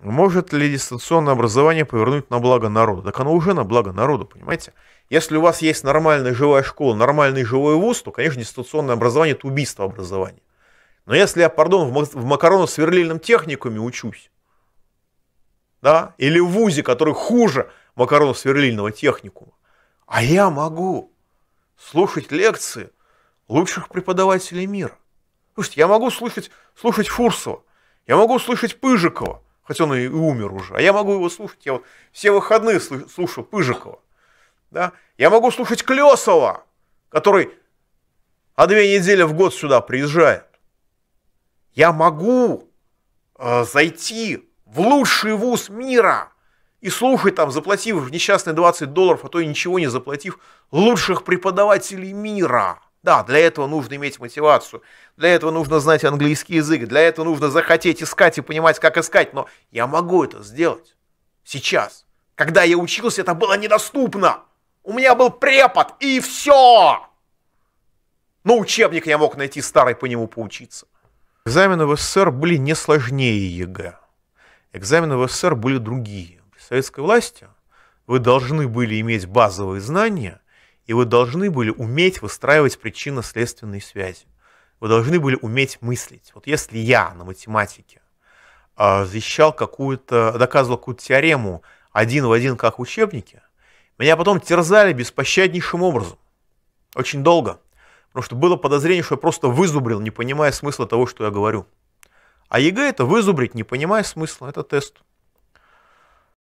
Может ли дистанционное образование повернуть на благо народу? Так оно уже на благо народу, понимаете? Если у вас есть нормальная живая школа, нормальный живой вуз, то, конечно, дистанционное образование – это убийство образования. Но если я, пардон, в макароно-сверлильном техникуме учусь, да, или в ВУЗе, который хуже макароно-сверлильного техникума, а я могу слушать лекции лучших преподавателей мира. Слушайте, я могу слушать, слушать Фурсова, я могу слушать Пыжикова, хотя он и умер уже. А я могу его слушать, я вот все выходные слушаю Пыжикова. Да? Я могу слушать Клесова, который а две недели в год сюда приезжает. Я могу э, зайти в лучший вуз мира и слушать там, заплатив несчастные 20 долларов, а то и ничего не заплатив, лучших преподавателей мира – да, для этого нужно иметь мотивацию, для этого нужно знать английский язык, для этого нужно захотеть искать и понимать, как искать, но я могу это сделать сейчас. Когда я учился, это было недоступно. У меня был препод, и все. Но учебник я мог найти старый, по нему поучиться. Экзамены в СССР были не сложнее ЕГЭ. Экзамены в СССр были другие. При советской власти вы должны были иметь базовые знания, и вы должны были уметь выстраивать причинно-следственные связи. Вы должны были уметь мыслить. Вот если я на математике а, защищал какую-то, доказывал какую-то теорему один в один, как в учебнике, меня потом терзали беспощаднейшим образом. Очень долго. Потому что было подозрение, что я просто вызубрил, не понимая смысла того, что я говорю. А ЕГЭ это вызубрить, не понимая смысла, это тест.